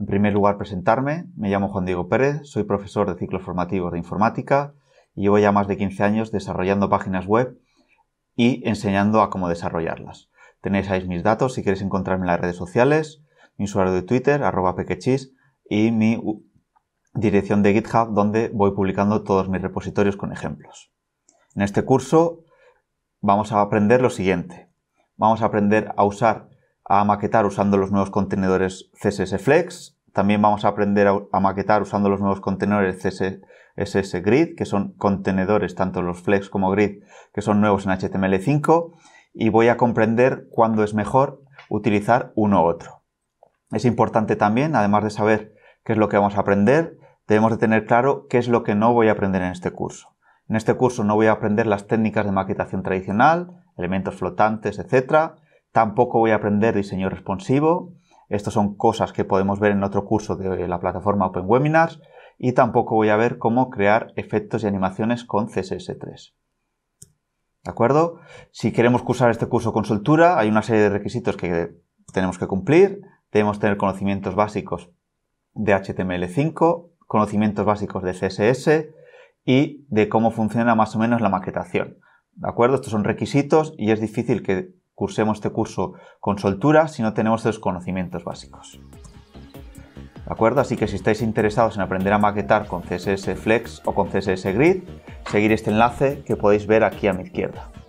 En primer lugar, presentarme. Me llamo Juan Diego Pérez, soy profesor de ciclos formativos de informática y llevo ya más de 15 años desarrollando páginas web y enseñando a cómo desarrollarlas. Tenéis ahí mis datos si queréis encontrarme en las redes sociales, mi usuario de Twitter, arroba pequechis, y mi dirección de GitHub donde voy publicando todos mis repositorios con ejemplos. En este curso vamos a aprender lo siguiente. Vamos a aprender a usar a maquetar usando los nuevos contenedores CSS Flex. También vamos a aprender a, maquetar usando los nuevos contenedores CSS Grid, que son contenedores, tanto los Flex como Grid, que son nuevos en HTML5. Y voy a comprender cuándo es mejor utilizar uno u otro. Es importante también, además de saber qué es lo que vamos a aprender, debemos de tener claro qué es lo que no voy a aprender en este curso. En este curso no voy a aprender las técnicas de maquetación tradicional, elementos flotantes, etc. Tampoco voy a aprender diseño responsivo. Estas son cosas que podemos ver en otro curso de la plataforma Open Webinars. Y tampoco voy a ver cómo crear efectos y animaciones con CSS3. ¿De acuerdo? Si queremos cursar este curso con soltura, hay una serie de requisitos que tenemos que cumplir. Debemos tener conocimientos básicos de HTML5, conocimientos básicos de CSS y de cómo funciona más o menos la maquetación. ¿De acuerdo? Estos son requisitos y es difícil que cursemos este curso con soltura si no tenemos esos conocimientos básicos. ¿De acuerdo? Así que si estáis interesados en aprender a maquetar con CSS Flex o con CSS Grid, seguir este enlace que podéis ver aquí a mi izquierda.